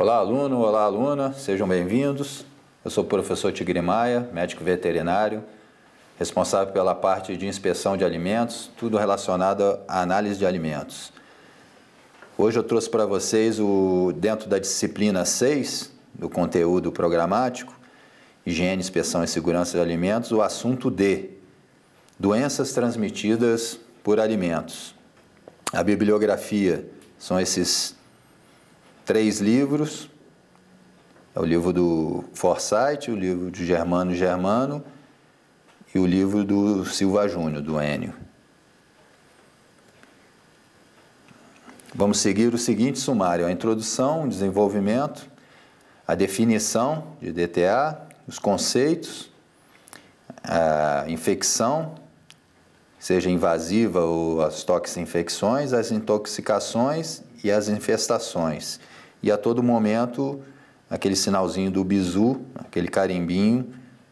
Olá, aluno, olá, aluna, sejam bem-vindos. Eu sou o professor Tigre Maia, médico veterinário, responsável pela parte de inspeção de alimentos, tudo relacionado à análise de alimentos. Hoje eu trouxe para vocês o dentro da disciplina 6 do conteúdo programático, higiene, inspeção e segurança de alimentos, o assunto D, doenças transmitidas por alimentos. A bibliografia são esses três livros. É o livro do Forsyth, o livro de Germano Germano e o livro do Silva Júnior, do Enio. Vamos seguir o seguinte sumário: a introdução, o desenvolvimento, a definição de DTA, os conceitos, a infecção, seja invasiva ou as toxinfecções, as intoxicações e as infestações e a todo momento aquele sinalzinho do bizu, aquele carimbinho,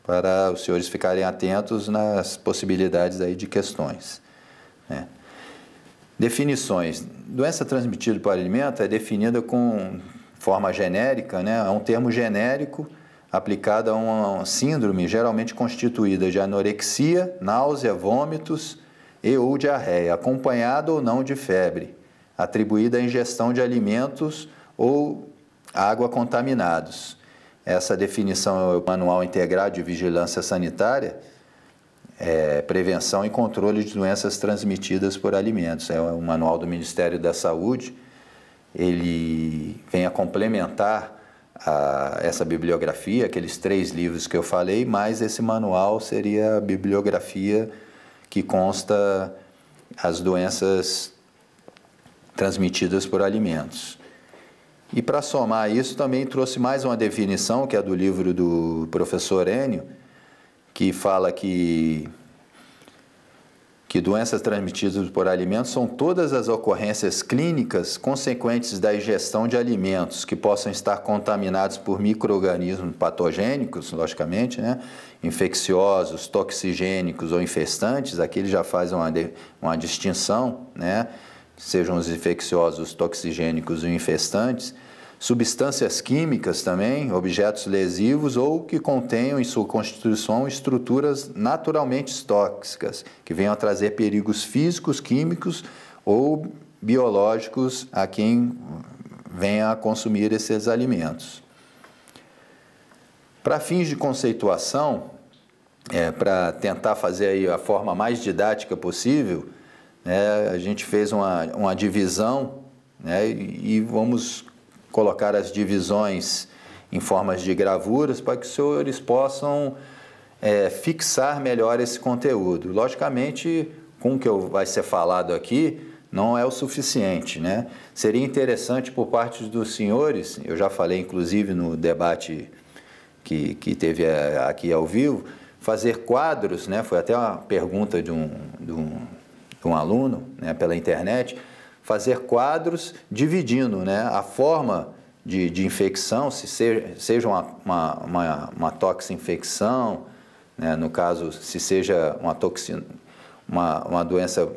para os senhores ficarem atentos nas possibilidades aí de questões. Né? Definições. Doença transmitida por alimento é definida com forma genérica, né? é um termo genérico aplicado a uma síndrome geralmente constituída de anorexia, náusea, vômitos e ou diarreia, acompanhada ou não de febre, atribuída à ingestão de alimentos ou água contaminados. Essa definição é o Manual Integrado de Vigilância Sanitária, é, Prevenção e Controle de Doenças Transmitidas por Alimentos. É um manual do Ministério da Saúde. Ele vem a complementar a, essa bibliografia, aqueles três livros que eu falei, mais esse manual seria a bibliografia que consta as doenças transmitidas por alimentos. E para somar isso, também trouxe mais uma definição, que é do livro do professor Enio, que fala que, que doenças transmitidas por alimentos são todas as ocorrências clínicas consequentes da ingestão de alimentos que possam estar contaminados por micro-organismos patogênicos, logicamente, né? infecciosos, toxigênicos ou infestantes, aqui ele já faz uma, uma distinção, né? sejam os infecciosos, toxigênicos ou infestantes, substâncias químicas também, objetos lesivos ou que contenham em sua constituição estruturas naturalmente tóxicas, que venham a trazer perigos físicos, químicos ou biológicos a quem venha a consumir esses alimentos. Para fins de conceituação, é, para tentar fazer a forma mais didática possível, né? A gente fez uma, uma divisão né? e, vamos colocar as divisões em formas de gravuras para que os senhores possam é, fixar melhor esse conteúdo. Logicamente, com o que vai ser falado aqui, não é o suficiente. Né? Seria interessante por parte dos senhores, eu já falei inclusive no debate que, que teve é, aqui ao vivo, fazer quadros, né? foi até uma pergunta de um, de um um aluno né, pela internet, fazer quadros dividindo né, a forma de, de infecção, se seja, seja uma, uma, uma, uma toxinfecção, né, no caso, se seja uma, toxina, uma, uma doença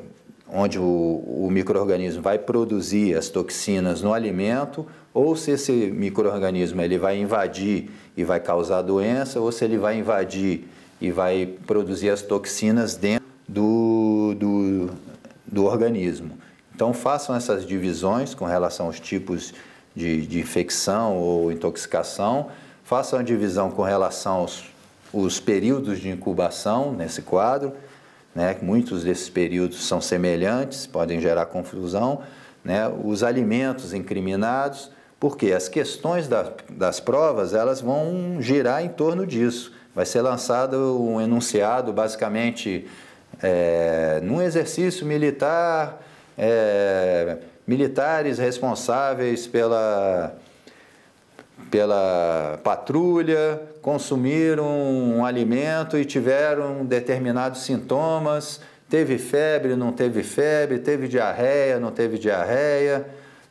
onde o, o microorganismo vai produzir as toxinas no alimento, ou se esse microorganismo ele vai invadir e vai causar doença, ou se ele vai invadir e vai produzir as toxinas dentro do do, do, organismo. Então, façam essas divisões com relação aos tipos de, de infecção ou intoxicação, façam a divisão com relação aos os períodos de incubação nesse quadro, né? muitos desses períodos são semelhantes, podem gerar confusão, né? os alimentos incriminados, porque as questões da, das provas elas vão girar em torno disso. Vai ser lançado um enunciado basicamente é, num exercício militar, é, militares responsáveis pela, pela patrulha consumiram um alimento e tiveram determinados sintomas, teve febre, não teve febre, teve diarreia, não teve diarreia,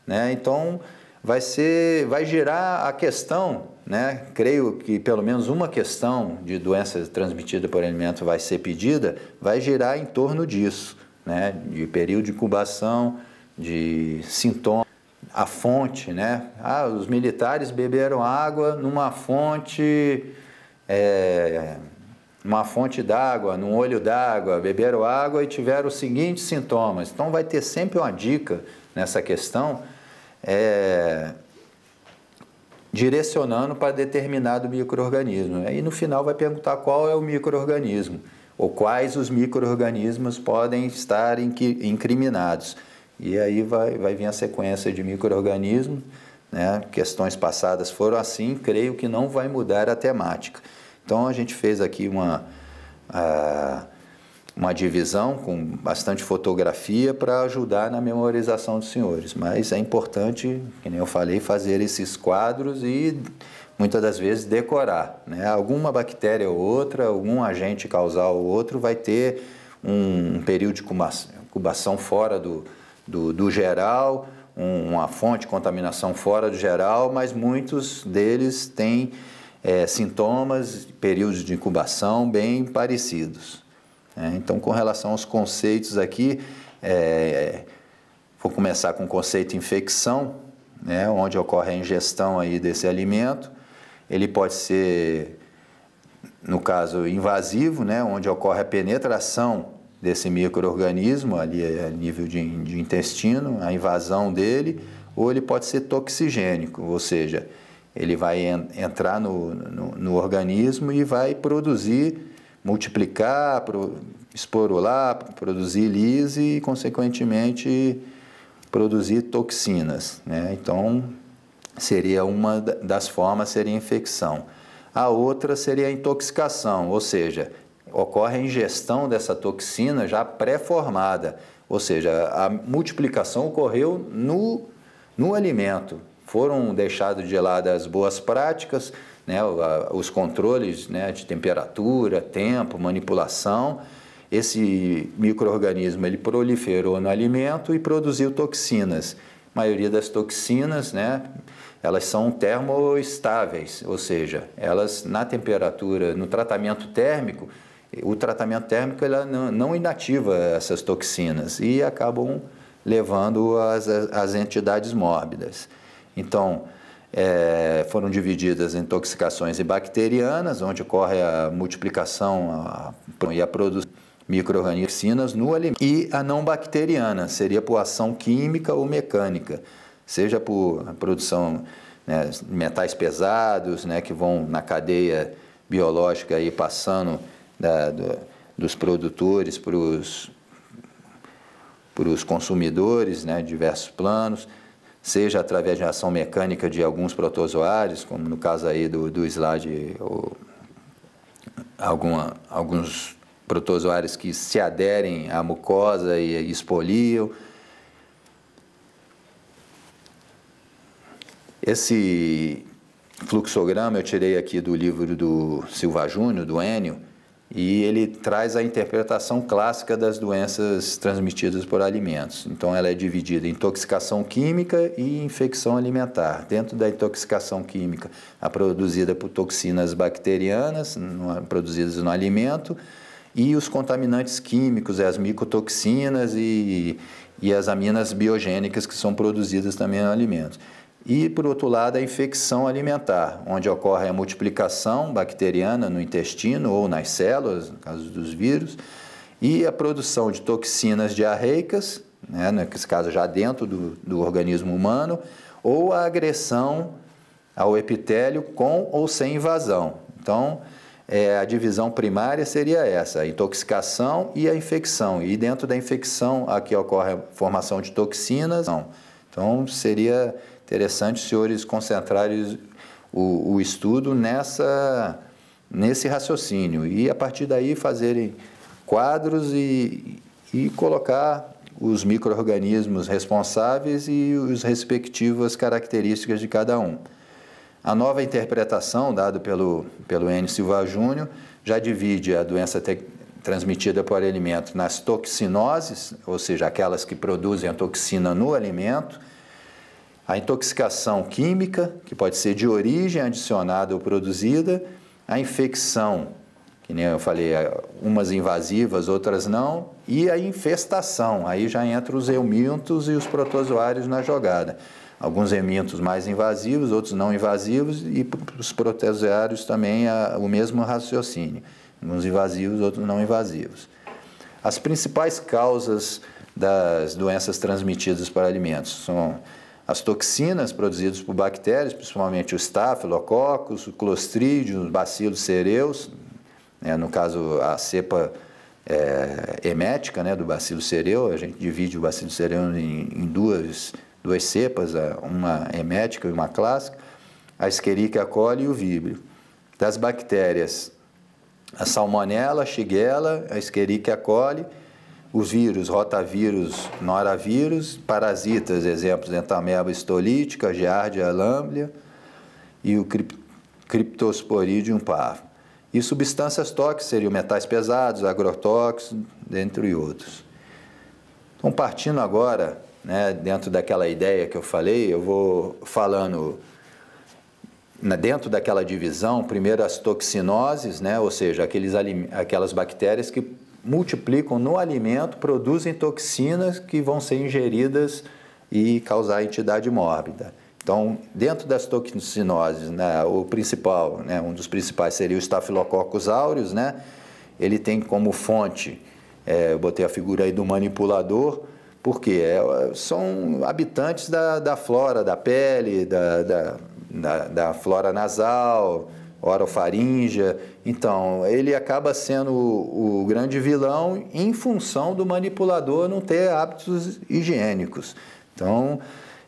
né? Então vai ser, vai girar a questão né? creio que pelo menos uma questão de doença transmitida por alimento vai ser pedida, vai girar em torno disso, né? de período de incubação, de sintomas, a fonte, né? Ah, os militares beberam água numa fonte, é, numa fonte d'água, num olho d'água, beberam água e tiveram os seguintes sintomas. Então vai ter sempre uma dica nessa questão. É, direcionando para determinado microorganismo. E no final vai perguntar qual é o microorganismo ou quais os microorganismos podem estar incriminados. E aí vai, vai vir a sequência de microorganismos. Né? Questões passadas foram assim, creio que não vai mudar a temática. Então a gente fez aqui uma. Uh, uma divisão com bastante fotografia para ajudar na memorização dos senhores. Mas é importante, que nem eu falei, fazer esses quadros e muitas das vezes decorar. Né? Alguma bactéria ou outra, algum agente causal ou outro vai ter um, período de incubação fora do, do, do geral, um, uma fonte de contaminação fora do geral, mas muitos deles têm é, sintomas, períodos de incubação bem parecidos. É, então, com relação aos conceitos aqui, é, é, vou começar com o conceito infecção, né, onde ocorre a ingestão aí desse alimento. Ele pode ser, no caso, invasivo, né, onde ocorre a penetração desse microorganismo ali é, a nível de, de intestino, a invasão dele, ou ele pode ser toxigênico, ou seja, ele vai en, entrar no, no, no organismo e vai produzir multiplicar, pro, esporular, produzir lise e, consequentemente, produzir toxinas. Né? Então, seria uma das formas, seria a infecção. A outra seria a intoxicação, ou seja, ocorre a ingestão dessa toxina já pré-formada, ou seja, a multiplicação ocorreu no, no alimento. Foram deixadas de lado as boas práticas, né, os controles né, de temperatura, tempo, manipulação. Esse microorganismo ele proliferou no alimento e produziu toxinas. A maioria das toxinas, né, elas são termoestáveis, ou seja, elas na temperatura, no tratamento térmico, o tratamento térmico ela não, inativa essas toxinas e acabam levando as, as entidades mórbidas. Então, é, foram divididas em intoxicações e bacterianas, onde ocorre a multiplicação a, a, e a produção de microorganismos no alimento. E a não bacteriana, seria por ação química ou mecânica, seja por produção né, metais pesados, né, que vão na cadeia biológica aí passando da, do, dos produtores para os consumidores, né, diversos planos seja através de ação mecânica de alguns protozoários, como no caso aí do, do slide, alguma, alguns protozoários que se aderem à mucosa e expoliam. Esse fluxograma eu tirei aqui do livro do Silva Júnior, do Enio, e ele traz a interpretação clássica das doenças transmitidas por alimentos. Então, ela é dividida em intoxicação química e infecção alimentar. Dentro da intoxicação química, a produzida por toxinas bacterianas produzidas no alimento e os contaminantes químicos, as micotoxinas e, e as aminas biogênicas que são produzidas também no alimento. E, por outro lado, a infecção alimentar, onde ocorre a multiplicação bacteriana no intestino ou nas células, no caso dos vírus, e a produção de toxinas diarreicas, né, nesse caso já dentro do, do organismo humano, ou a agressão ao epitélio com ou sem invasão. Então, é, a divisão primária seria essa, a intoxicação e a infecção. E dentro da infecção, aqui ocorre a formação de toxinas. Então, seria Interessante os senhores concentrarem o, o estudo nessa, nesse raciocínio e, a partir daí, fazerem quadros e, e colocar os micro-organismos responsáveis e as respectivas características de cada um. A nova interpretação dada pelo, pelo N. Silva Júnior já divide a doença transmitida por alimento nas toxinoses, ou seja, aquelas que produzem a toxina no alimento, a intoxicação química, que pode ser de origem adicionada ou produzida, a infecção, que nem eu falei, umas invasivas, outras não, e a infestação, aí já entra os eumintos e os protozoários na jogada. Alguns eumintos mais invasivos, outros não invasivos, e os protozoários também o mesmo raciocínio, uns invasivos, outros não invasivos. As principais causas das doenças transmitidas para alimentos são as toxinas produzidas por bactérias, principalmente o estafilococcus, o Clostridium, os bacilos cereus, né, no caso a cepa é, hemética né, do bacilo cereu, a gente divide o bacilo cereu em, em duas, duas cepas, uma hemética e uma clássica, a Escherichia coli e o víbrio. Das bactérias, a salmonella, a shigella, a Escherichia coli os vírus, rotavírus, noravírus, parasitas, exemplos, entameba né? estolítica, giardia lamblia e o criptosporidium parvo. E substâncias tóxicas, seriam metais pesados, agrotóxicos, dentre outros. Então, partindo agora, né, dentro daquela ideia que eu falei, eu vou falando né, dentro daquela divisão, primeiro as toxinoses, né, ou seja, aqueles, aquelas bactérias que multiplicam no alimento, produzem toxinas que vão ser ingeridas e causar a entidade mórbida. Então, dentro das toxicinoses, né, o principal, né, um dos principais seria o Staphylococcus aureus, né? Ele tem como fonte, é, eu botei a figura aí do manipulador, porque é, são habitantes da, da flora da pele, da, da, da, da flora nasal, orofaringe. Então, ele acaba sendo o, o, grande vilão em função do manipulador não ter hábitos higiênicos. Então,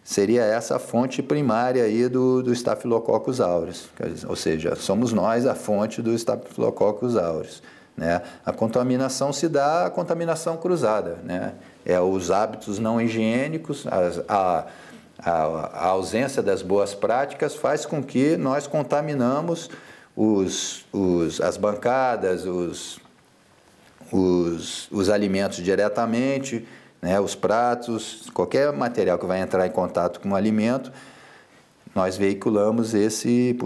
seria essa a fonte primária aí do, do Staphylococcus aureus. Ou seja, somos nós a fonte do Staphylococcus aureus. Né? A contaminação se dá a contaminação cruzada. Né? É os hábitos não higiênicos, as, a a, a ausência das boas práticas faz com que nós contaminamos os, os, as bancadas, os, os, os alimentos diretamente, né, os pratos, qualquer material que vai entrar em contato com o alimento, nós veiculamos esse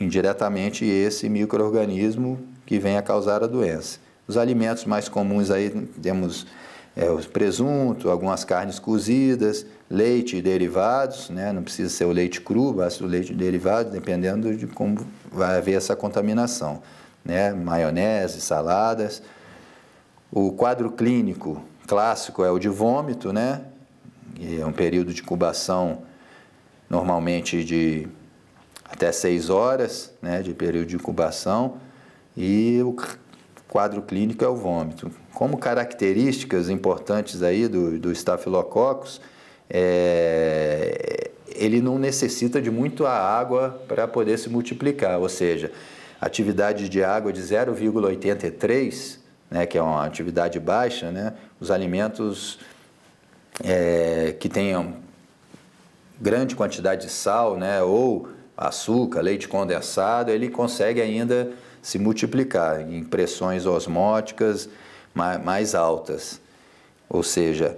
indiretamente esse microorganismo que vem a causar a doença. Os alimentos mais comuns aí temos é, o presunto, algumas carnes cozidas, leite e derivados, né? não precisa ser o leite cru, basta o leite e derivados, dependendo de como vai haver essa contaminação. Né? Maionese, saladas. O quadro clínico clássico é o de vômito, né? E é um período de incubação normalmente de até 6 horas né, de período de incubação e o quadro clínico é o vômito. Como características importantes aí do, do estafilococos, é, ele não necessita de muita água para poder se multiplicar, ou seja, atividade de água de 0,83, né, que é uma atividade baixa, né, os alimentos é, que tenham grande quantidade de sal né, ou açúcar, leite condensado, ele consegue ainda se multiplicar em pressões osmóticas mais altas. Ou seja,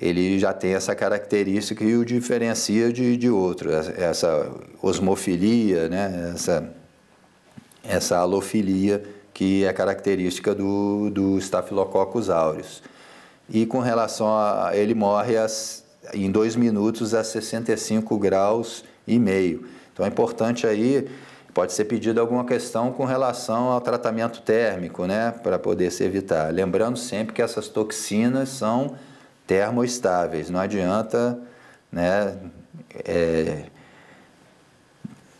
ele já tem essa característica que o diferencia de, de outro, essa osmofilia, né? essa, essa alofilia que é característica do, do Staphylococcus aureus. E com relação a. ele morre as, em dois minutos a 65 graus e meio. Então é importante aí, pode ser pedida alguma questão com relação ao tratamento térmico, né? Para poder se evitar. Lembrando sempre que essas toxinas são termoestáveis. Não adianta né, é,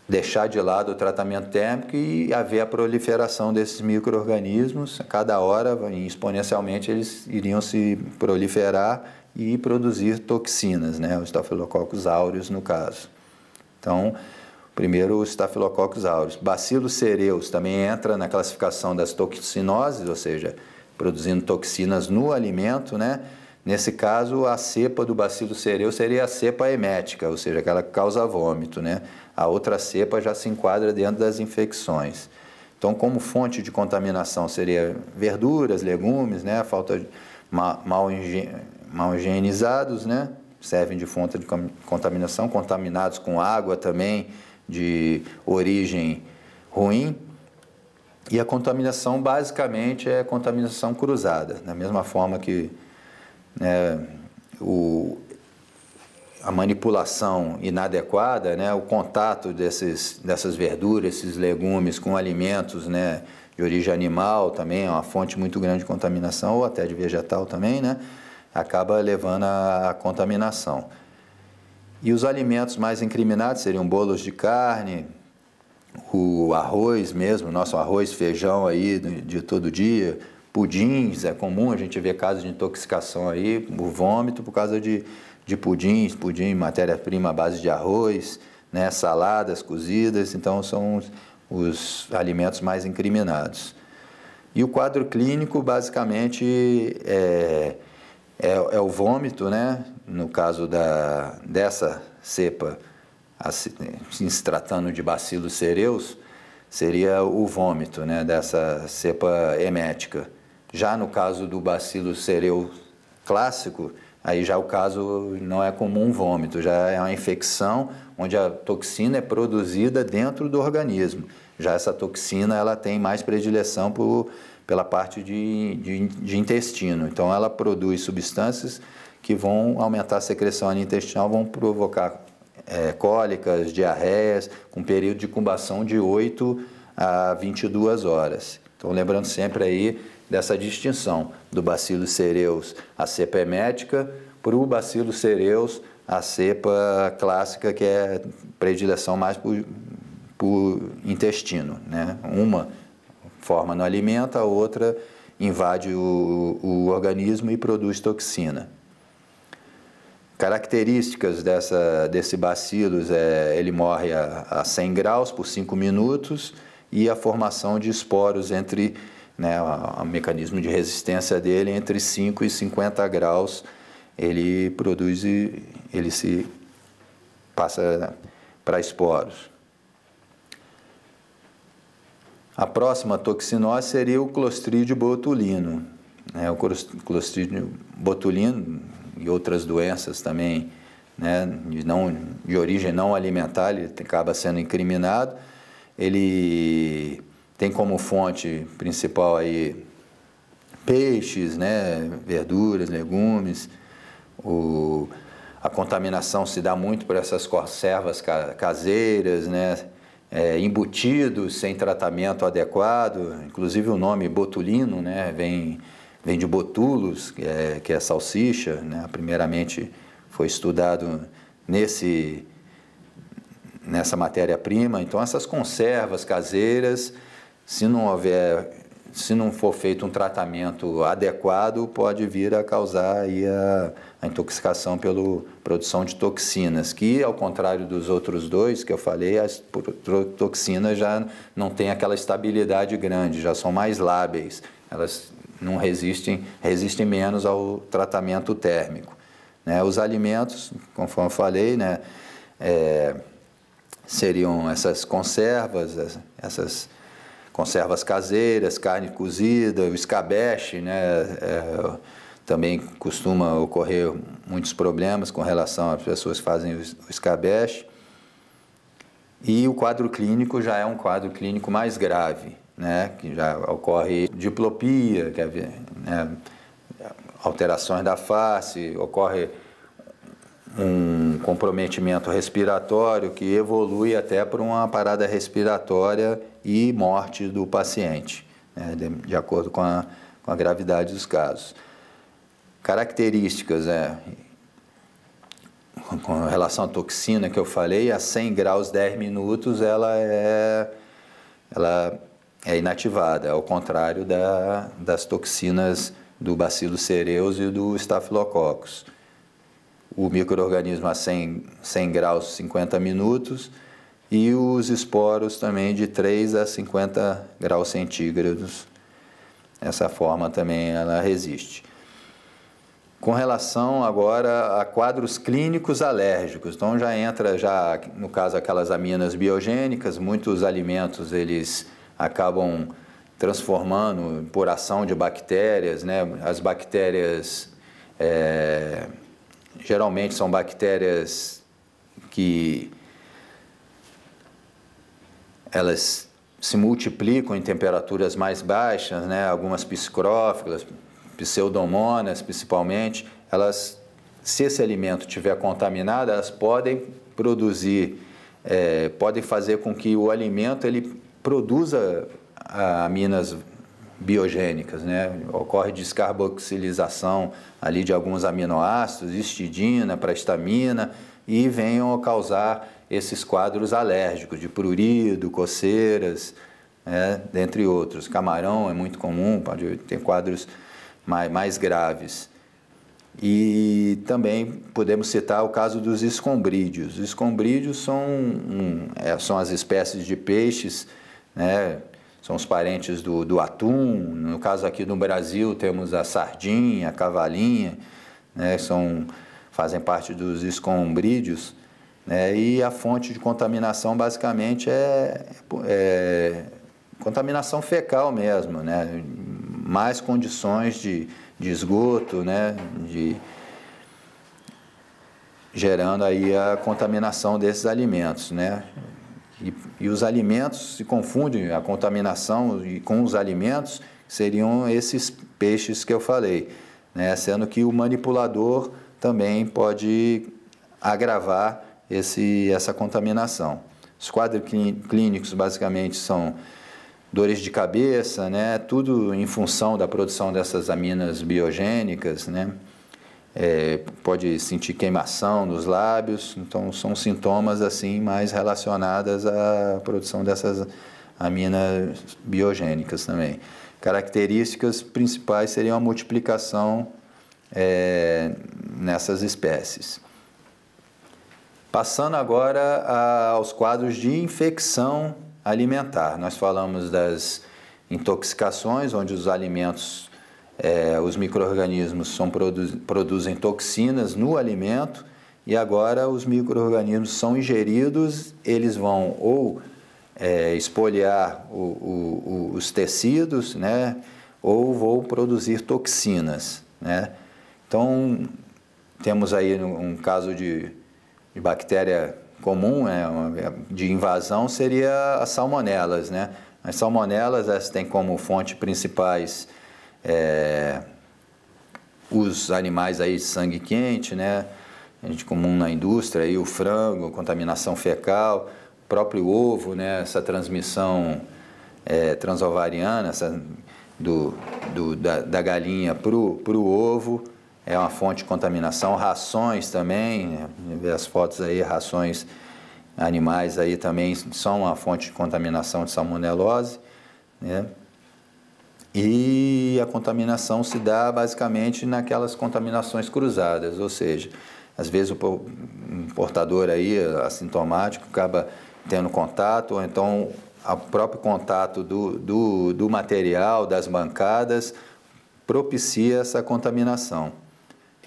deixar de lado o tratamento térmico e haver a proliferação desses micro-organismos. A cada hora, exponencialmente, eles iriam se proliferar e produzir toxinas, né? o Staphylococcus aureus no caso. Então, primeiro o Staphylococcus aureus. Bacillus cereus também entra na classificação das toxinoses, ou seja, produzindo toxinas no alimento, né? Nesse caso, a cepa do bacilo cereu seria a cepa emética, ou seja, aquela que causa vômito, né? A outra cepa já se enquadra dentro das infecções. Então, como fonte de contaminação seria verduras, legumes, né? Falta mal, mal, mal higienizados, né? Servem de fonte de contaminação, contaminados com água também de origem ruim. E a contaminação basicamente é contaminação cruzada, da mesma forma que né, o, a manipulação inadequada, né, o contato desses, dessas verduras, esses legumes com alimentos né, de origem animal também, é uma fonte muito grande de contaminação, ou até de vegetal também, né, acaba levando à contaminação. E os alimentos mais incriminados seriam bolos de carne, o arroz mesmo, nosso arroz, feijão aí de, de todo dia, pudins, é comum a gente ver casos de intoxicação aí, o vômito por causa de, de pudins, pudim, matéria-prima à base de arroz, né, saladas cozidas, então são os, os alimentos mais incriminados. E o quadro clínico, basicamente, é, é, é, o vômito, né? No caso da, dessa cepa, assim, se tratando de bacilos cereus, seria o vômito, né? Dessa cepa hemética. Já no caso do bacilo cereu clássico, aí já o caso não é comum vômito, já é uma infecção onde a toxina é produzida dentro do organismo. Já essa toxina ela tem mais predileção por, pela parte de, de, de intestino. Então ela produz substâncias que vão aumentar a secreção intestinal, vão provocar é, cólicas, diarreias, com período de incubação de 8 a 22 horas. Então lembrando sempre aí dessa distinção do bacilo cereus a cepa emética para o bacilo cereus a cepa clássica que é predileção mais por, por intestino. Né? Uma forma no alimento, a outra invade o, o organismo e produz toxina. Características dessa, desse bacilos é ele morre a, a 100 graus por 5 minutos e a formação de esporos entre né, o mecanismo de resistência dele entre 5 e 50 graus, ele produz e ele se passa para esporos. A próxima toxinose seria o clostridio botulino. Né, o clostridio botulino e outras doenças também né, de, não, de origem não alimentar, ele acaba sendo incriminado. Ele tem como fonte principal aí peixes, né, verduras, legumes. O, a contaminação se dá muito por essas conservas caseiras, né, é, embutidos sem tratamento adequado. Inclusive o nome botulino, né, vem vem de botulos, que é, que é salsicha, né, primeiramente foi estudado nesse nessa matéria-prima. Então essas conservas caseiras se não houver, se não for feito um tratamento adequado, pode vir a causar a, a, intoxicação pela produção de toxinas, que ao contrário dos outros dois que eu falei, as toxinas já não têm aquela estabilidade grande, já são mais lábeis, elas não resistem, resistem menos ao tratamento térmico. Né? Os alimentos, conforme eu falei, né? É, seriam essas conservas, essas conservas caseiras, carne cozida, o escabeche, né? É, também costuma ocorrer muitos problemas com relação às pessoas que fazem o escabeche. E o quadro clínico já é um quadro clínico mais grave, né? que já ocorre diplopia, que é, né? alterações da face, ocorre um comprometimento respiratório que evolui até para uma parada respiratória e morte do paciente, né, de, de, acordo com a, com a, gravidade dos casos. Características, né, com relação à toxina que eu falei, a 100 graus 10 minutos ela é, ela é inativada, ao contrário da, das toxinas do bacilo cereus e do estafilococcus o microorganismo a 100, 100 graus 50 minutos e os esporos também de 3 a 50 graus centígrados. Essa forma também ela resiste. Com relação agora a quadros clínicos alérgicos, então já entra já no caso aquelas aminas biogênicas, muitos alimentos eles acabam transformando por ação de bactérias, né? As bactérias é, geralmente são bactérias que elas se multiplicam em temperaturas mais baixas, né? algumas psicrófilas, pseudomonas principalmente, elas, se esse alimento estiver contaminado, elas podem produzir, é, podem fazer com que o alimento ele produza aminas biogênicas, né? Ocorre descarboxilização ali de alguns aminoácidos, histidina, prestamina e venham a causar esses quadros alérgicos de prurido, coceiras, né? dentre outros. Camarão é muito comum, pode ter quadros mais, mais graves. E também podemos citar o caso dos escombrídeos. Os escombrídeos são, um, é, são as espécies de peixes né, são os parentes do, do atum. No caso aqui no Brasil, temos a sardinha, a cavalinha, né, são, fazem parte dos escombrídeos. Né, e a fonte de contaminação, basicamente, é, é contaminação fecal mesmo, né, mais condições de, de esgoto, né, de, gerando aí a contaminação desses alimentos, né? E, e os alimentos se confundem, a contaminação com os alimentos seriam esses peixes que eu falei, né? sendo que o manipulador também pode agravar esse, essa contaminação. Os quadros clínicos basicamente são dores de cabeça, né? tudo em função da produção dessas aminas biogênicas, né? é, pode sentir queimação nos lábios, então são sintomas assim mais relacionadas à produção dessas aminas biogênicas também. Características principais seriam a multiplicação é, nessas espécies. Passando agora a, aos quadros de infecção alimentar. Nós falamos das intoxicações, onde os alimentos é, os micro-organismos produ produzem toxinas no alimento e agora os micro-organismos são ingeridos, eles vão ou é, espoliar o, o, o, os tecidos, né, ou vão produzir toxinas. Né? Então, temos aí um caso de, de bactéria comum, né, de invasão, seria as salmonelas. Né? As salmonelas, têm como fonte principais é, os animais aí de sangue quente, né? A gente comum na indústria, aí o frango, contaminação fecal, próprio ovo, né? Essa transmissão é, transovariana essa, do, do, da, da galinha para o ovo é uma fonte de contaminação. Rações também, né? as fotos aí, rações animais aí também são uma fonte de contaminação de salmonelose, né? E a contaminação se dá basicamente naquelas contaminações cruzadas, ou seja, às vezes o portador aí assintomático acaba tendo contato, ou então o próprio contato do, do, do material, das bancadas, propicia essa contaminação.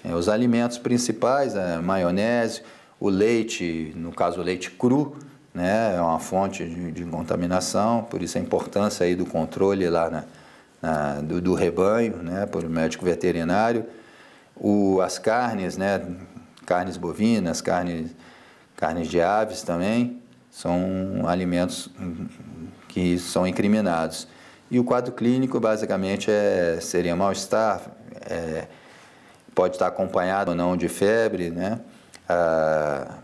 É, os alimentos principais, a maionese, o leite, no caso o leite cru, né, é uma fonte de, de contaminação, por isso a importância aí do controle lá na, na, do, do, rebanho, né, por médico veterinário. O, as carnes, né, carnes bovinas, carnes, carnes de aves também, são alimentos que são incriminados. E o quadro clínico basicamente é, seria mal-estar, é, pode estar acompanhado ou não de febre, né? A,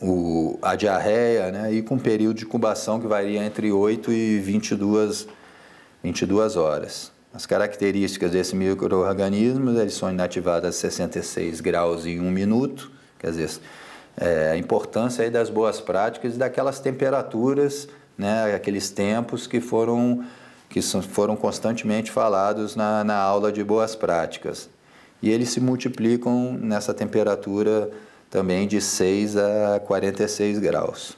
o, a diarreia né? e com período de incubação que varia entre 8 e 22 horas 22 horas. As características desse microorganismo, eles são inativados a 66 graus em um minuto, quer dizer, é, a importância das boas práticas e daquelas temperaturas, né, aqueles tempos que foram, que são, foram constantemente falados na, na aula de boas práticas. E eles se multiplicam nessa temperatura também de 6 a 46 graus.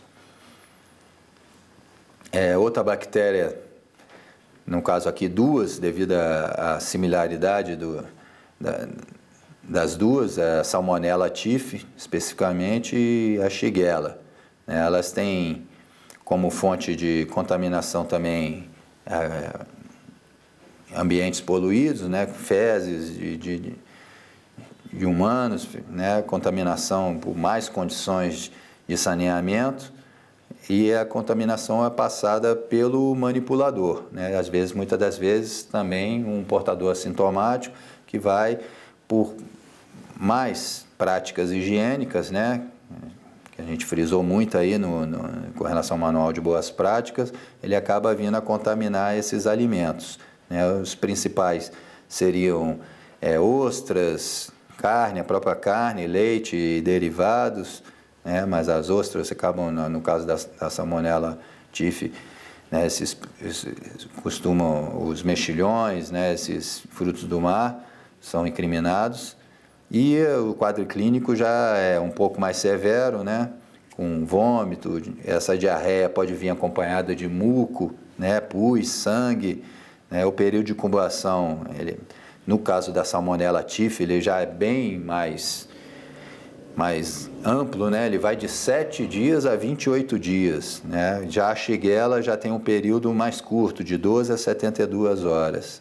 É, outra bactéria no caso aqui duas, devido à, similaridade do, da, das duas, a Salmonella TIF especificamente e a Shigella. Né? Elas têm como fonte de contaminação também é, ambientes poluídos, né? fezes de, de, de humanos, né? contaminação por mais condições de saneamento e a contaminação é passada pelo manipulador, né? Às vezes, muitas das vezes, também um portador assintomático que vai por mais práticas higiênicas, né? Que a gente frisou muito aí no, no, com relação ao manual de boas práticas, ele acaba vindo a contaminar esses alimentos. Né? Os principais seriam é, ostras, carne, a própria carne, leite e derivados né? mas as ostras acabam, no caso da, da salmonella tiff, né? esses, esses, costumam, os mexilhões, né? esses frutos do mar são incriminados. E o quadro clínico já é um pouco mais severo, né? com vômito, essa diarreia pode vir acompanhada de muco, né? pus, sangue. Né? O período de incubação, ele, no caso da salmonella tif, ele já é bem mais mais amplo, né? Ele vai de 7 dias a 28 dias, né? Já a shigella já tem um período mais curto, de 12 a 72 horas,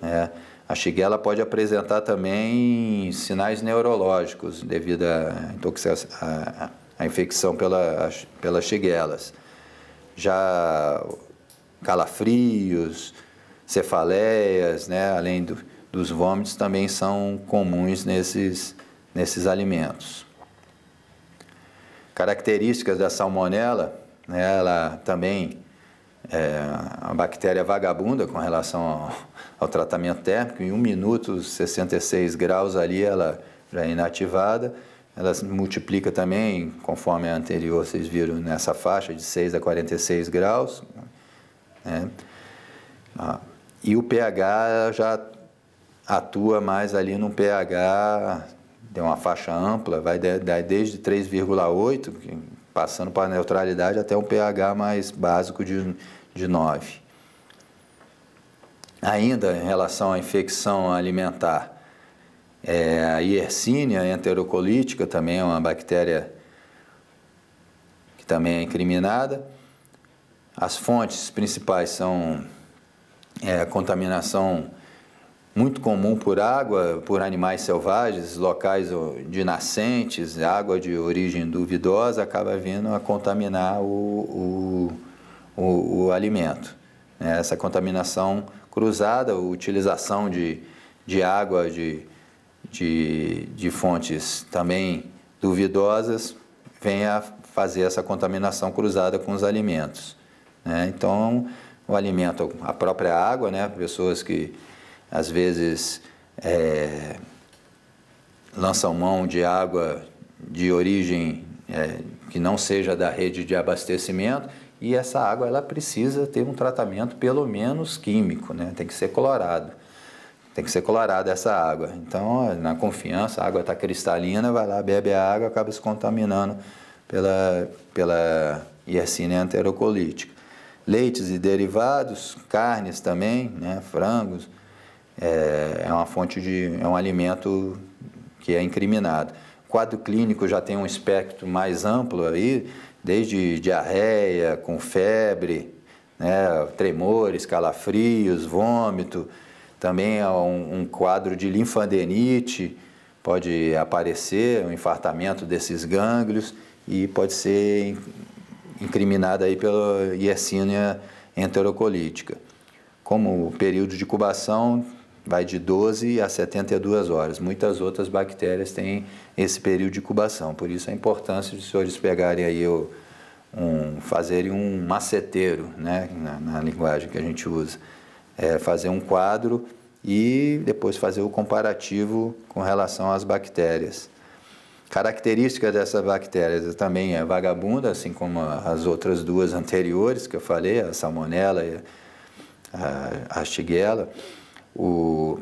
né? A shigella pode apresentar também sinais neurológicos devido à intoxicação, à, à infecção pela, pelas shigellas. Já calafrios, cefaleias, né? Além do, dos vômitos também são comuns nesses nesses alimentos. Características da salmonela, né, ela também é uma bactéria vagabunda com relação ao, ao tratamento térmico. Em um minuto, 66 graus ali, ela já é inativada. Ela se multiplica também, conforme a anterior vocês viram, nessa faixa de 6 a 46 graus. Né? Ah, e o pH já atua mais ali no pH tem uma faixa ampla, vai de, desde 3,8, passando para a neutralidade, até um pH mais básico de, de 9. Ainda em relação à infecção alimentar, é, a Yersinia enterocolítica também é uma bactéria que também é incriminada. As fontes principais são é, contaminação muito comum por água, por animais selvagens, locais de nascentes, água de origem duvidosa, acaba vindo a contaminar o, o, o, o alimento. Né? Essa contaminação cruzada, a utilização de, de água de, de, de fontes também duvidosas, vem a fazer essa contaminação cruzada com os alimentos. Né? Então, o alimento, a própria água, né? pessoas que às vezes é, lançam mão de água de origem é, que não seja da rede de abastecimento e essa água ela precisa ter um tratamento pelo menos químico, né? tem que ser colorado. Tem que ser colorada essa água. Então, na confiança, a água está cristalina, vai lá, bebe a água, acaba se contaminando pela, pela Yersinia enterocolítica. Leites e derivados, carnes também, né? frangos, é, é uma fonte de. é um alimento que é incriminado. O quadro clínico já tem um espectro mais amplo aí, desde diarreia, com febre, né, tremores, calafrios, vômito, também é um, um quadro de linfadenite pode aparecer, um infartamento desses gânglios e pode ser incriminada aí pela Yersinia enterocolítica. Como o período de incubação vai de 12 a 72 horas. Muitas outras bactérias têm esse período de incubação, por isso a importância de os senhores pegarem aí o, um, fazerem um maceteiro, né, na, na linguagem que a gente usa, é fazer um quadro e depois fazer o comparativo com relação às bactérias. Característica dessas bactérias também é vagabunda, assim como as outras duas anteriores que eu falei, a salmonela e a, a shigella o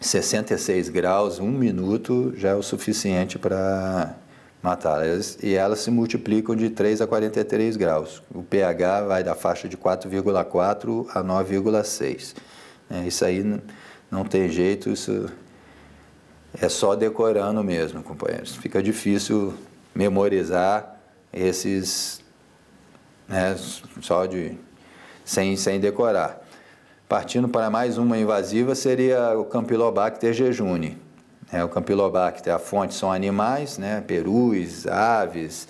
66 graus, um minuto já é o suficiente para matar E elas se multiplicam de 3 a 43 graus. O pH vai da faixa de 4,4 a 9,6. É, isso aí não tem jeito, isso é só decorando mesmo, companheiros. Fica difícil memorizar esses, né, só de, sem, sem decorar. Partindo para mais uma invasiva seria o Campylobacter jejuni. É, o Campylobacter, a fonte são animais, né, perus, aves,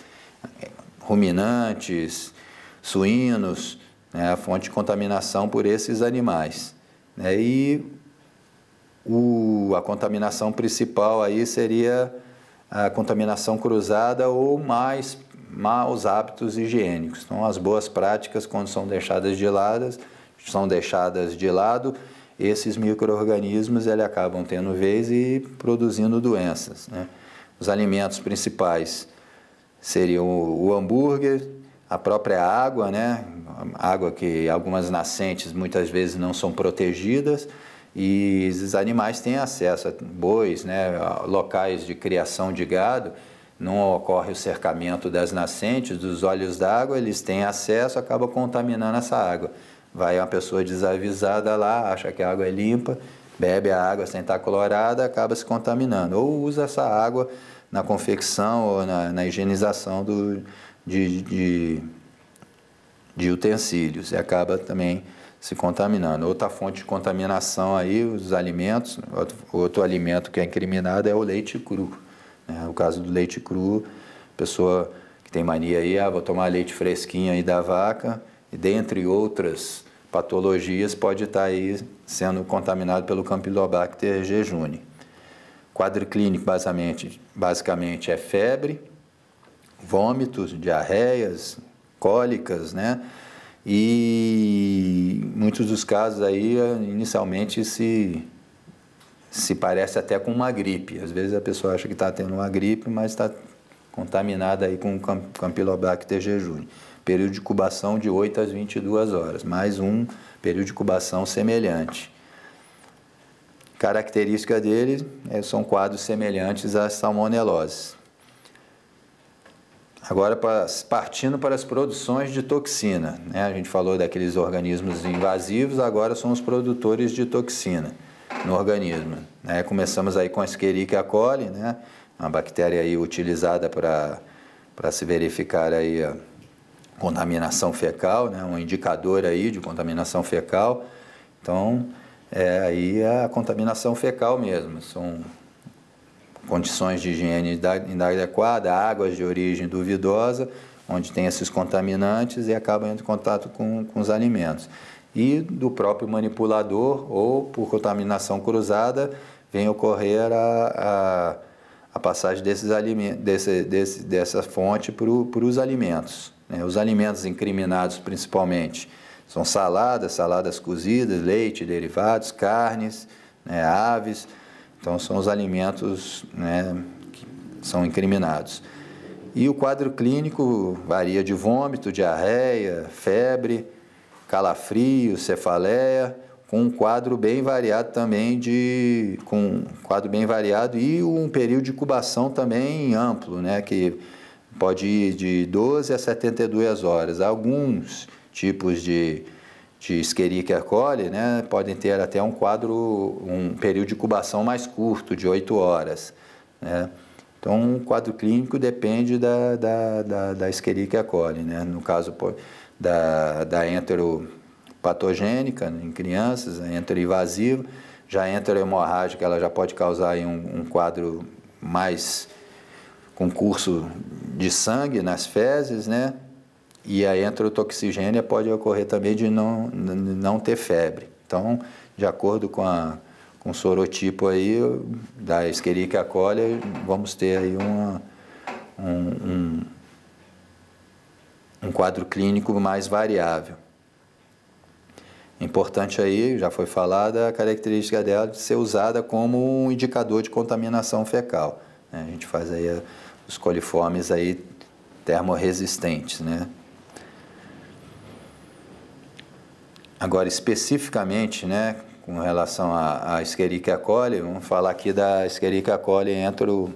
ruminantes, suínos, né, a fonte de contaminação por esses animais. Né, e o, a contaminação principal aí seria a contaminação cruzada ou mais maus hábitos higiênicos. Então, as boas práticas, quando são deixadas de lado, são deixadas de lado, esses micro-organismos acabam tendo vez e produzindo doenças. Né? Os alimentos principais seriam o hambúrguer, a própria água, né? água que algumas nascentes muitas vezes não são protegidas e os animais têm acesso a bois, né? locais de criação de gado, não ocorre o cercamento das nascentes, dos olhos d'água, eles têm acesso, acaba contaminando essa água. Vai uma pessoa desavisada lá, acha que a água é limpa, bebe a água sem estar colorada, acaba se contaminando. Ou usa essa água na confecção ou na, na higienização do, de, de, de, utensílios e acaba também se contaminando. Outra fonte de contaminação aí, os alimentos, outro, outro alimento que é incriminado é o leite cru. Né? O caso do leite cru, pessoa que tem mania aí, ah, vou tomar leite fresquinho aí da vaca, e dentre outras patologias pode estar aí sendo contaminado pelo Campylobacter jejuni. Quadro clínico basicamente, basicamente é febre, vômitos, diarreias, cólicas, né? E muitos dos casos aí inicialmente se se parece até com uma gripe. Às vezes a pessoa acha que está tendo uma gripe, mas está contaminada aí com Campylobacter jejuni. Período de incubação de 8 às 22 horas, mais um período de incubação semelhante. Característica dele é, são quadros semelhantes às salmoneloses. Agora, partindo para as produções de toxina. Né? A gente falou daqueles organismos invasivos, agora são os produtores de toxina no organismo. Né? Começamos aí com a Escherichia coli, né? uma bactéria aí utilizada para se verificar aí, ó contaminação fecal, né, um indicador aí de contaminação fecal. Então, é aí é a contaminação fecal mesmo. São condições de higiene inadequada, águas de origem duvidosa, onde tem esses contaminantes e acaba entrando em contato com, com os alimentos. E do próprio manipulador ou por contaminação cruzada vem ocorrer a, a, a passagem desses aliment, desse, desse, dessa fonte para os alimentos né? os alimentos incriminados principalmente são saladas, saladas cozidas, leite, derivados, carnes, né? aves. Então, são os alimentos né? que são incriminados. E o quadro clínico varia de vômito, diarreia, febre, calafrio, cefaleia, com um quadro bem variado também de com um quadro bem variado e um período de incubação também amplo, né, que Pode ir de 12 a 72 horas. Alguns tipos de, de Escherichia coli né, podem ter até um quadro, um período de incubação mais curto, de 8 horas. Né? Então, o quadro clínico depende da, da, da, da Escherichia coli, né? no caso da, da enteropatogênica em crianças, a né, enteroinvasiva, já a hemorrágica, ela já pode causar um, um, quadro mais concurso de sangue nas fezes, né? E a entrotoxigênia pode ocorrer também de não, não ter febre. Então, de acordo com, a, com o sorotipo aí da Escherichia coli, vamos ter aí uma, um, um, um quadro clínico mais variável. Importante aí, já foi falada, a característica dela de ser usada como um indicador de contaminação fecal. Né? A gente faz aí os coliformes aí termorresistentes, né? Agora, especificamente, né, com relação à, à Escherichia coli, vamos falar aqui da Escherichia coli entro,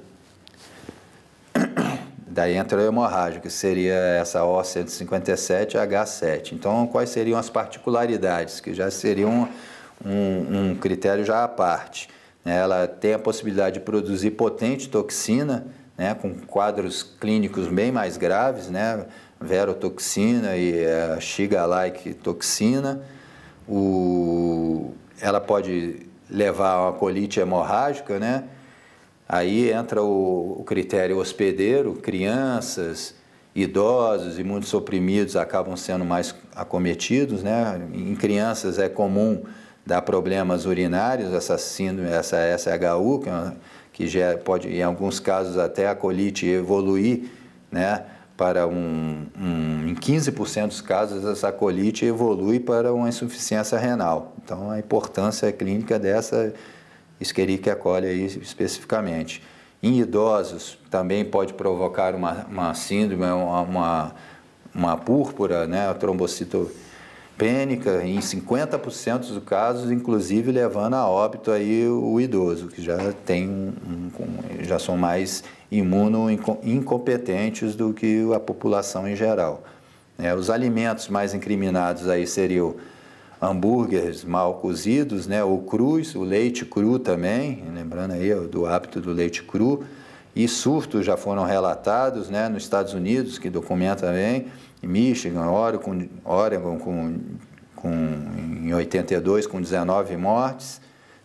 da enterohemorrágica, que seria essa O157H7. Então, quais seriam as particularidades, que já seriam um, um critério já à parte. Né? Ela tem a possibilidade de produzir potente toxina, né, com quadros clínicos bem mais graves, né, verotoxina e eh, a shiga-like toxina. O, ela pode levar a uma colite hemorrágica, né? Aí entra o, o critério hospedeiro, crianças, idosos e muitos oprimidos acabam sendo mais acometidos, né? Em crianças é comum dar problemas urinários, essa síndrome, essa SHU, que é uma que já pode, em alguns casos, até a colite evoluir, né? Para um, um em 15% dos casos, essa colite evolui para uma insuficiência renal. Então, a importância clínica dessa Escherichia coli aí especificamente. Em idosos, também pode provocar uma, uma síndrome, uma, uma, uma púrpura, né? A trombocito pênica em 50% dos casos, inclusive levando a óbito aí o idoso, que já tem um, já são mais imuno incompetentes do que a população em geral. É, os alimentos mais incriminados aí seriam hambúrgueres mal cozidos, né, o crus, o leite cru também, lembrando aí do hábito do leite cru, e surtos já foram relatados né, nos Estados Unidos, que documenta também em Michigan, Oregon, Oregon com, com, em 82 com 19 mortes,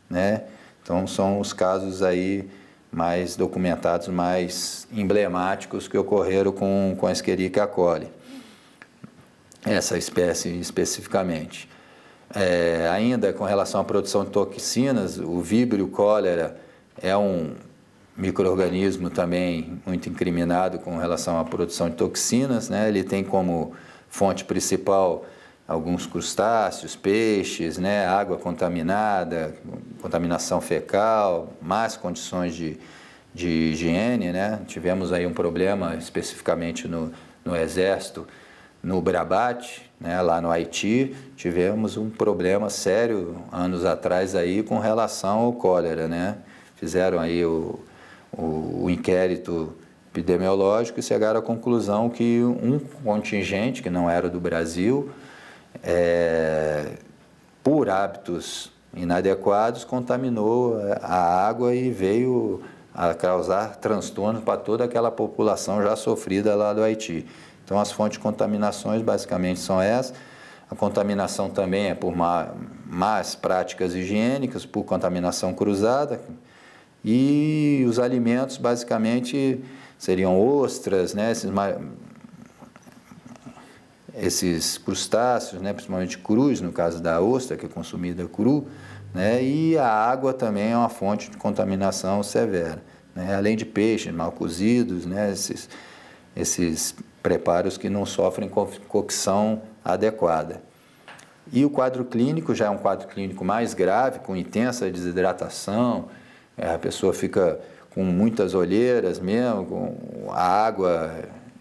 né? Então são os casos aí mais documentados, mais emblemáticos que ocorreram com, com a Escherichia coli, essa espécie especificamente. É, ainda com relação à produção de toxinas, o víbrio cólera é um microorganismo também muito incriminado com relação à produção de toxinas, né? Ele tem como fonte principal alguns crustáceos, peixes, né? Água contaminada, contaminação fecal, más condições de, de higiene, né? Tivemos aí um problema especificamente no, no exército, no Brabate, né, lá no Haiti, tivemos um problema sério anos atrás aí com relação ao cólera, né? Fizeram aí o, o, o inquérito epidemiológico e chegaram à conclusão que um contingente, que não era do Brasil, é, por hábitos inadequados, contaminou a água e veio a causar transtornos para toda aquela população já sofrida lá do Haiti. Então, as fontes de contaminações basicamente são essas. A contaminação também é por má, más práticas higiênicas, por contaminação cruzada, e os alimentos, basicamente, seriam ostras, né? Esses, esses crustáceos, né? principalmente crus, no caso da ostra, que é consumida cru, né? e a água também é uma fonte de contaminação severa. Né? Além de peixes mal cozidos, né? esses, esses preparos que não sofrem cocção adequada. E o quadro clínico já é um quadro clínico mais grave, com intensa desidratação, é, a pessoa fica com muitas olheiras mesmo, com a água,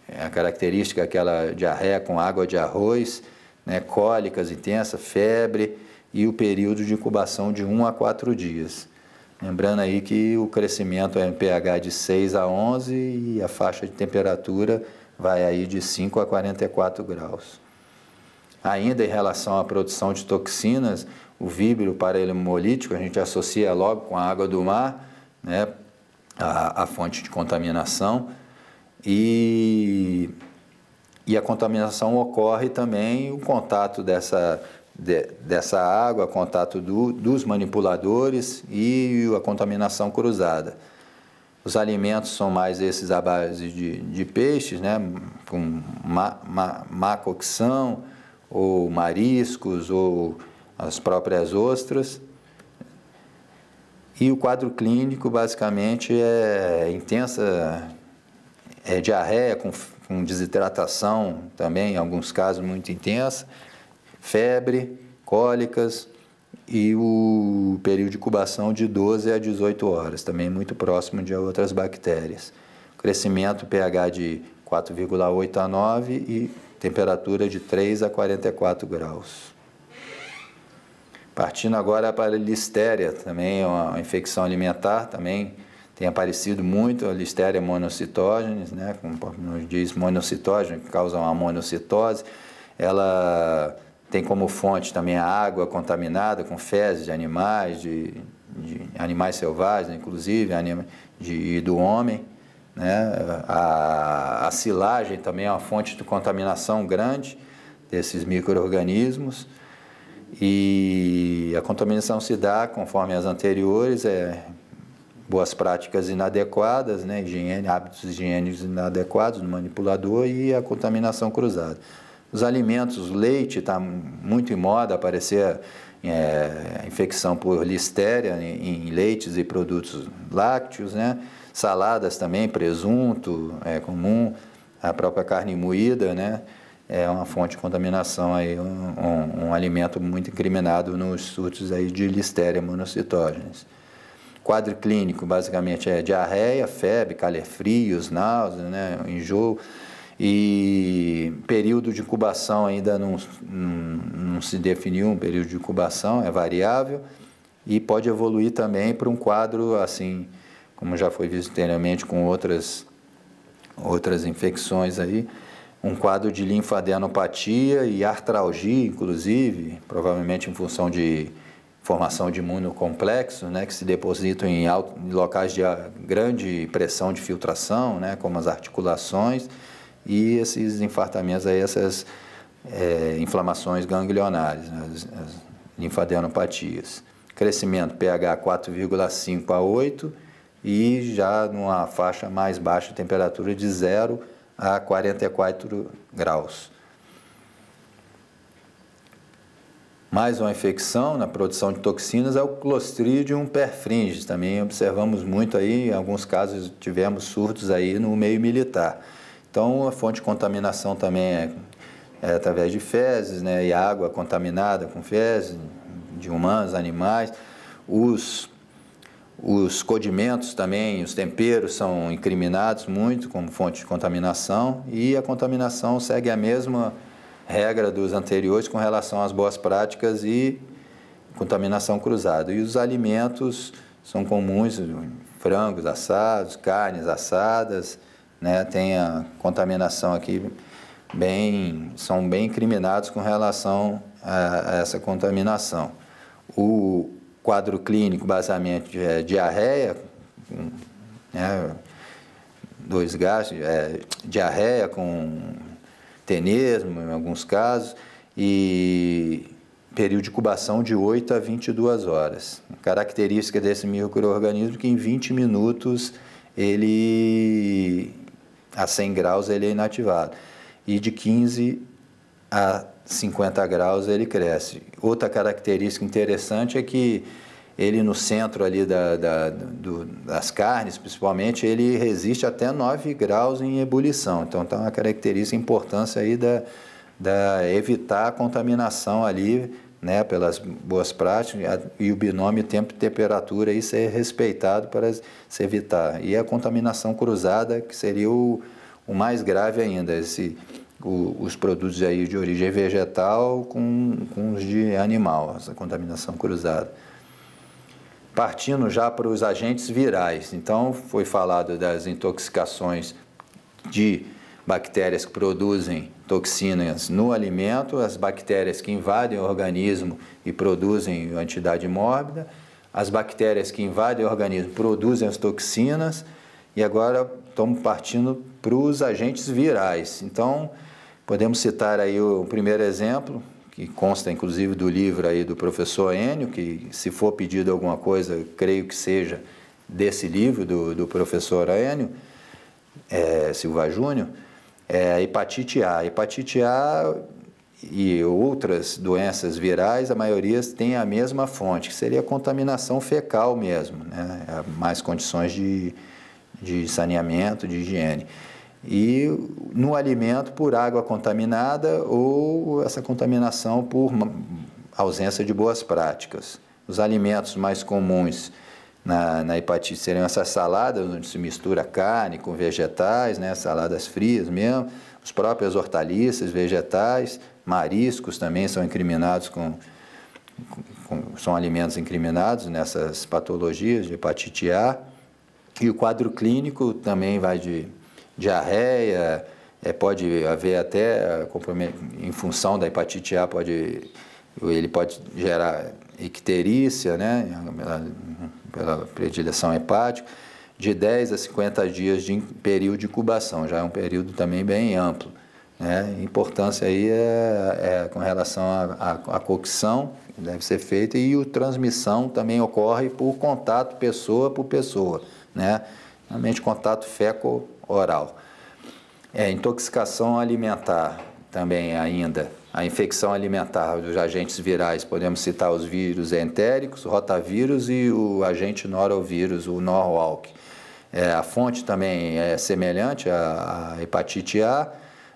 é a característica aquela diarreia com água de arroz, né, cólicas intensas, febre e o período de incubação de 1 a 4 dias. Lembrando aí que o crescimento é em pH de 6 a 11 e a faixa de temperatura vai aí de 5 a 44 graus. Ainda em relação à produção de toxinas, o víbrio paralhemolítico, é a gente associa logo com a água do mar, né, a, a fonte de contaminação. E, e a contaminação ocorre também o contato dessa, de, dessa água, contato do, dos manipuladores e a contaminação cruzada. Os alimentos são mais esses à base de, de peixes, né, com ma, má cocção, ou mariscos, ou as próprias ostras. E o quadro clínico, basicamente, é intensa é diarreia com, com desidratação também, em alguns casos muito intensa, febre, cólicas e o período de incubação de 12 a 18 horas, também muito próximo de outras bactérias. Crescimento pH de 4,8 a 9 e temperatura de 3 a 44 graus. Partindo agora para a listéria, também é uma infecção alimentar, também tem aparecido muito a listéria monocitógenes, né, como nos diz monocitógeno, que causa uma monocitose. Ela tem como fonte também a água contaminada com fezes de animais, de, de animais selvagens, inclusive, de, do homem. Né? A, a silagem também é uma fonte de contaminação grande desses micro-organismos. E a contaminação se dá, conforme as anteriores, é boas práticas inadequadas, né, higiene, hábitos higiênicos inadequados no manipulador e a contaminação cruzada. Os alimentos, o leite está muito em moda, aparecer é, infecção por listéria em, em, leites e produtos lácteos, né? saladas também, presunto é comum, a própria carne moída, né? é uma fonte de contaminação, aí, um, um, um alimento muito incriminado nos surtos aí de listéria monocitógenes. Quadro clínico, basicamente, é diarreia, febre, calefrios, náusea, né, enjoo. E período de incubação ainda não, não, não se definiu, um período de incubação é variável e pode evoluir também para um quadro assim, como já foi visto anteriormente com outras, outras infecções aí, um quadro de linfadenopatia e artralgia, inclusive, provavelmente em função de formação de imunocomplexo, né, que se depositam em, alto, em locais de grande pressão de filtração, né, como as articulações, e esses infartamentos, aí, essas é, inflamações ganglionares, né, as, as linfadenopatias. Crescimento pH 4,5 a 8 e já numa faixa mais baixa, temperatura de 0 a 44 graus. Mais uma infecção na produção de toxinas é o Clostridium perfringens. Também observamos muito aí, em alguns casos tivemos surtos aí no meio militar. Então, a fonte de contaminação também é, é através de fezes, né, e água contaminada com fezes de humanos, animais. Os os condimentos também, os temperos são incriminados muito como fonte de contaminação e a contaminação segue a mesma regra dos anteriores com relação às boas práticas e contaminação cruzada. E os alimentos são comuns, frangos assados, carnes assadas, né? tem a contaminação aqui bem, são bem incriminados com relação a, a essa contaminação. O, quadro clínico, basicamente, é diarreia, né, dois gastos, é, diarreia com tenesmo, em alguns casos, e período de incubação de 8 a 22 horas. Característica desse microorganismo que em 20 minutos ele a 100 graus ele é inativado e de 15 a 50 graus ele cresce. Outra característica interessante é que ele no centro ali da, da do, das carnes, principalmente, ele resiste até 9 graus em ebulição. Então, tá uma característica, importância aí da, da evitar a contaminação ali, né, pelas boas práticas e o binômio tempo e temperatura aí ser respeitado para se evitar. E a contaminação cruzada, que seria o, o mais grave ainda, esse o, os produtos aí de origem vegetal com, com os de animal, essa contaminação cruzada. Partindo já para os agentes virais, então foi falado das intoxicações de bactérias que produzem toxinas no alimento, as bactérias que invadem o organismo e produzem a entidade mórbida, as bactérias que invadem o organismo produzem as toxinas, e agora estamos partindo para os agentes virais. Então, Podemos citar aí o primeiro exemplo, que consta inclusive do livro aí do professor Enio, que se for pedido alguma coisa, creio que seja desse livro do, do professor Enio, é, Silva Júnior, é, hepatite A. Hepatite A e outras doenças virais, a maioria tem a mesma fonte, que seria a contaminação fecal mesmo, né? É, mais condições de, de saneamento, de higiene e no alimento por água contaminada ou essa contaminação por ausência de boas práticas. Os alimentos mais comuns na, na hepatite seriam essas saladas, onde se mistura carne com vegetais, né, saladas frias mesmo, as próprias hortaliças, vegetais, mariscos também são incriminados com, com, com são alimentos incriminados nessas patologias de hepatite A. E o quadro clínico também vai de diarreia, é, pode haver até, eh, em função da hepatite A, pode, ele pode gerar icterícia, né, pela, pela predileção hepática, de 10 a 50 dias de período de incubação, já é um período também bem amplo. Né? importância aí é, é com relação à cocção, deve ser feita, e a transmissão também ocorre por contato pessoa por pessoa. Né? Realmente contato feco oral. É, intoxicação alimentar também ainda. A infecção alimentar dos agentes virais, podemos citar os vírus entéricos, rotavírus e o agente norovírus, o norwalk. É, a fonte também é semelhante à, hepatite A,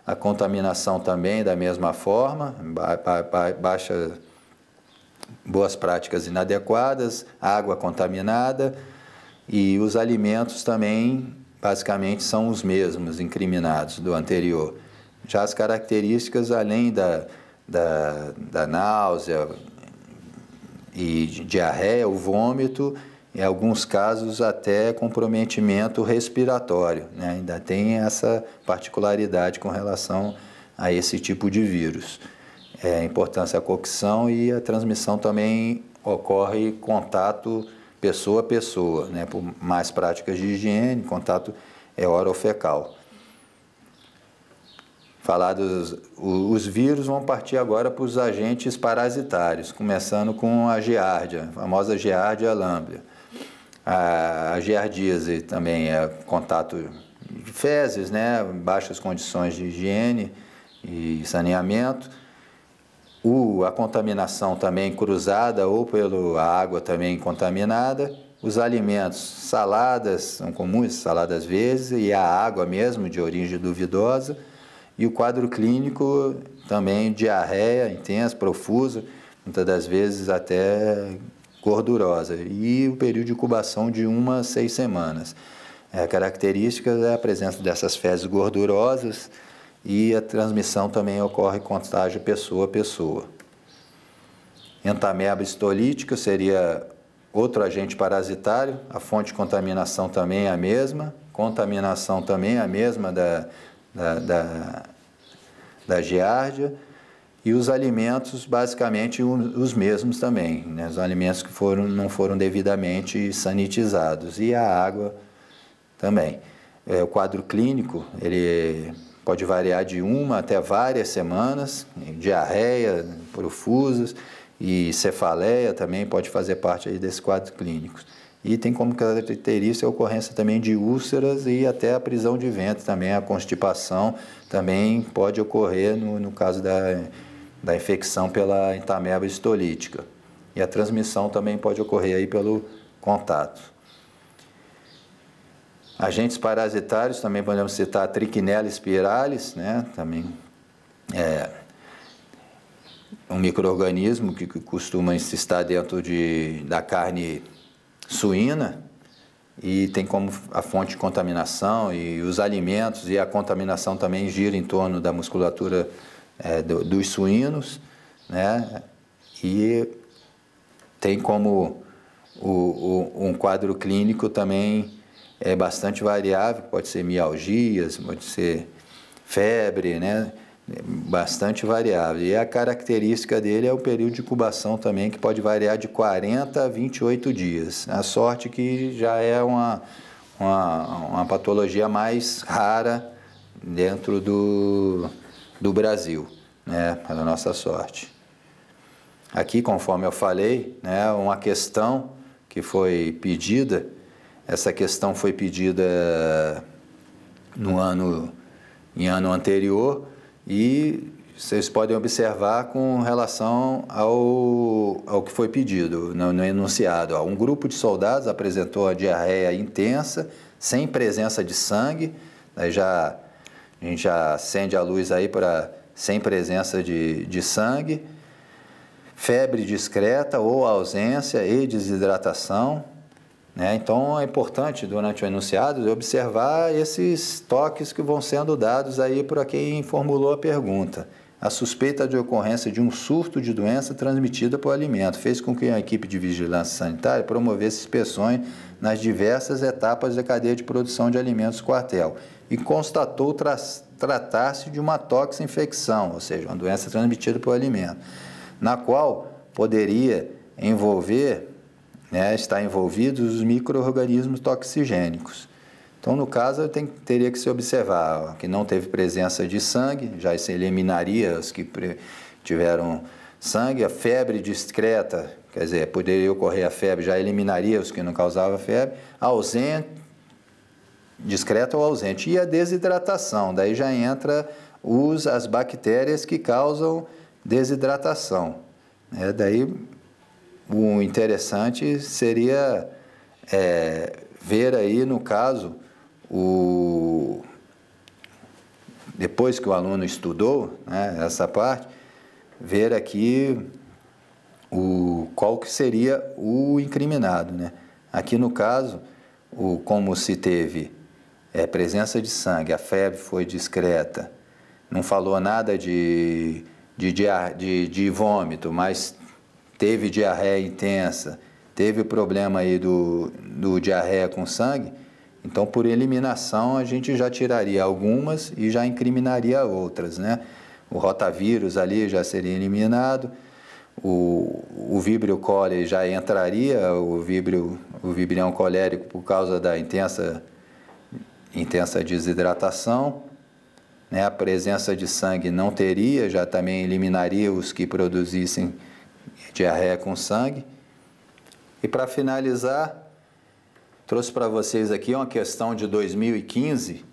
a contaminação também da mesma forma, ba ba baixa boas práticas inadequadas, água contaminada e os alimentos também basicamente são os mesmos incriminados do anterior. Já as características, além da, da, da náusea e diarreia, o vômito, em alguns casos até comprometimento respiratório. Né? Ainda tem essa particularidade com relação a esse tipo de vírus. É, a importância da cocção e a transmissão também ocorre contato pessoa a pessoa, né, por mais práticas de higiene, contato é orofecal. Falados, os vírus vão partir agora para os agentes parasitários, começando com a giardia, a famosa giardia lamblia. A, a giardíase também é contato de fezes, né, baixas condições de higiene e saneamento a contaminação também cruzada ou pela água também contaminada, os alimentos, saladas, são comuns saladas vezes, e a água mesmo de origem duvidosa, e o quadro clínico também diarreia intensa, profusa, muitas das vezes até gordurosa, e o período de incubação de uma a seis semanas. A características é a presença dessas fezes gordurosas, e a transmissão também ocorre contágio pessoa a pessoa. Entameaba histolítica seria outro agente parasitário, a fonte de contaminação também é a mesma, contaminação também é a mesma da, da, da, da giardia, e os alimentos basicamente os mesmos também, né? os alimentos que foram, não foram devidamente sanitizados, e a água também. É, o quadro clínico, ele pode variar de uma até várias semanas, diarreia, profusas e cefaleia também pode fazer parte aí desses quadros clínicos. E tem como característica a ocorrência também de úlceras e até a prisão de ventre também, a constipação também pode ocorrer no, no caso da, da infecção pela entameba estolítica. E a transmissão também pode ocorrer aí pelo contato. Agentes parasitários, também podemos citar a trichinella spiralis, né? também é um microorganismo que, que costuma estar dentro de, da carne suína e tem como a fonte de contaminação e os alimentos e a contaminação também gira em torno da musculatura é, do, dos suínos, né? E tem como o, o, um quadro clínico também é bastante variável, pode ser mialgias, pode ser febre, né? Bastante variável. E a característica dele é o período de incubação também, que pode variar de 40 a 28 dias. A sorte que já é uma, uma, uma patologia mais rara dentro do, do Brasil, né? Para a nossa sorte. Aqui, conforme eu falei, né, uma questão que foi pedida essa questão foi pedida no ano, em ano anterior e vocês podem observar com relação ao, ao que foi pedido no, no enunciado. Um grupo de soldados apresentou a diarreia intensa, sem presença de sangue, aí já, a gente já acende a luz aí para sem presença de, de sangue, febre discreta ou ausência e desidratação, né? Então é importante, durante o enunciado, observar esses toques que vão sendo dados aí para quem formulou a pergunta. A suspeita de ocorrência de um surto de doença transmitida por alimento fez com que a equipe de vigilância sanitária promovesse inspeções nas diversas etapas da cadeia de produção de alimentos quartel e constatou tra tratar-se de uma toxinfecção, ou seja, uma doença transmitida por alimento, na qual poderia envolver né, está envolvidos os micro-organismos toxigênicos. Então, no caso, tem, teria que se observar que não teve presença de sangue, já se eliminaria os que tiveram sangue, a febre discreta, quer dizer, poderia ocorrer a febre, já eliminaria os que não causavam febre, ausente, discreta ou ausente. E a desidratação, daí já entra os, as bactérias que causam desidratação. É, daí o interessante seria é, ver aí, no caso, o, depois que o aluno estudou né, essa parte, ver aqui o, qual que seria o incriminado. Né? Aqui no caso, o, como se teve é, presença de sangue, a febre foi discreta, não falou nada de, de, de, de, de vômito, mas teve diarreia intensa, teve o problema aí do, do diarreia com sangue, então por eliminação a gente já tiraria algumas e já incriminaria outras, né? O rotavírus ali já seria eliminado, o, o vibrio coli já entraria, o, vibrio, o vibrião colérico por causa da intensa, intensa desidratação, né? a presença de sangue não teria, já também eliminaria os que produzissem diarreia com sangue. E para finalizar, trouxe para vocês aqui uma questão de 2015,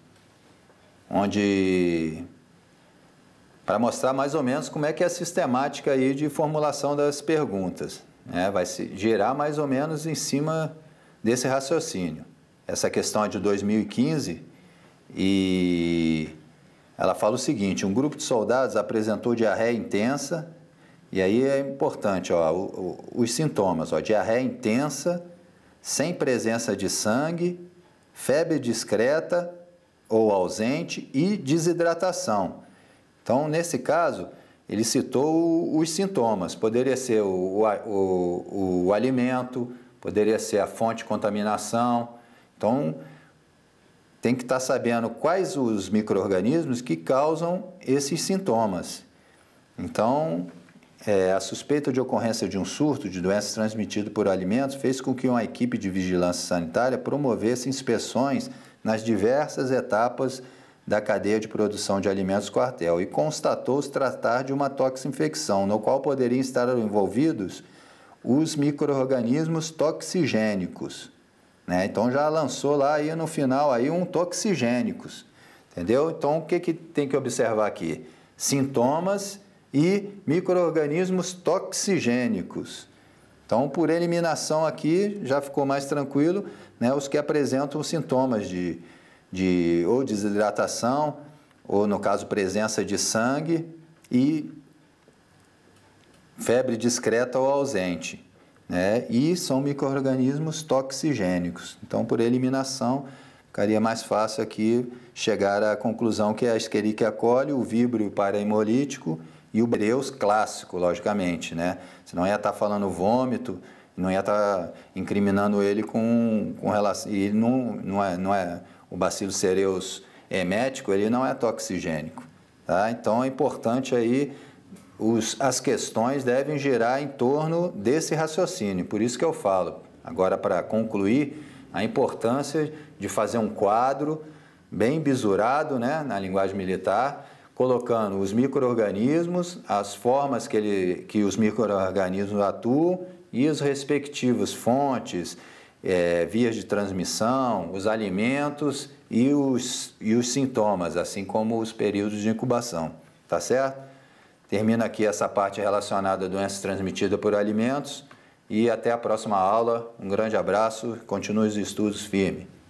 onde para mostrar mais ou menos como é que é a sistemática aí de formulação das perguntas. Né? Vai se girar mais ou menos em cima desse raciocínio. Essa questão é de 2015 e ela fala o seguinte: um grupo de soldados apresentou diarreia intensa e aí é importante, ó, o, o, os sintomas, ó, diarreia intensa, sem presença de sangue, febre discreta ou ausente e desidratação. Então, nesse caso, ele citou os sintomas. Poderia ser o, o, o alimento, poderia ser a fonte de contaminação. Então, tem que estar tá sabendo quais os micro-organismos que causam esses sintomas. Então, é, a suspeita de ocorrência de um surto de doenças transmitidas por alimentos fez com que uma equipe de vigilância sanitária promovesse inspeções nas diversas etapas da cadeia de produção de alimentos quartel e constatou se tratar de uma toxinfecção, no qual poderiam estar envolvidos os micro-organismos toxigênicos. Né? Então já lançou lá aí no final aí um toxigênicos, entendeu? Então o que, que tem que observar aqui? Sintomas e microorganismos toxigênicos. Então, por eliminação aqui, já ficou mais tranquilo, né, os que apresentam sintomas de, de ou desidratação, ou no caso, presença de sangue e febre discreta ou ausente. Né, e são microorganismos toxigênicos. Então, por eliminação, ficaria mais fácil aqui chegar à conclusão que é a Escherichia coli, o víbrio hemolítico, e o Breus clássico, logicamente, né? não ia estar tá falando vômito, não ia estar tá incriminando ele com, com relação. E não, não, é, não é. O bacilo cereus emético, ele não é toxigênico. Tá? Então é importante aí. Os, as questões devem girar em torno desse raciocínio, por isso que eu falo. Agora, para concluir, a importância de fazer um quadro bem bisurado né, na linguagem militar, colocando os micro-organismos, as formas que, ele, que os micro-organismos atuam e os respectivos fontes, é, vias de transmissão, os alimentos e os, e os sintomas, assim como os períodos de incubação. Tá certo? Termina aqui essa parte relacionada a doenças transmitidas por alimentos e até a próxima aula. Um grande abraço, continue os estudos firme.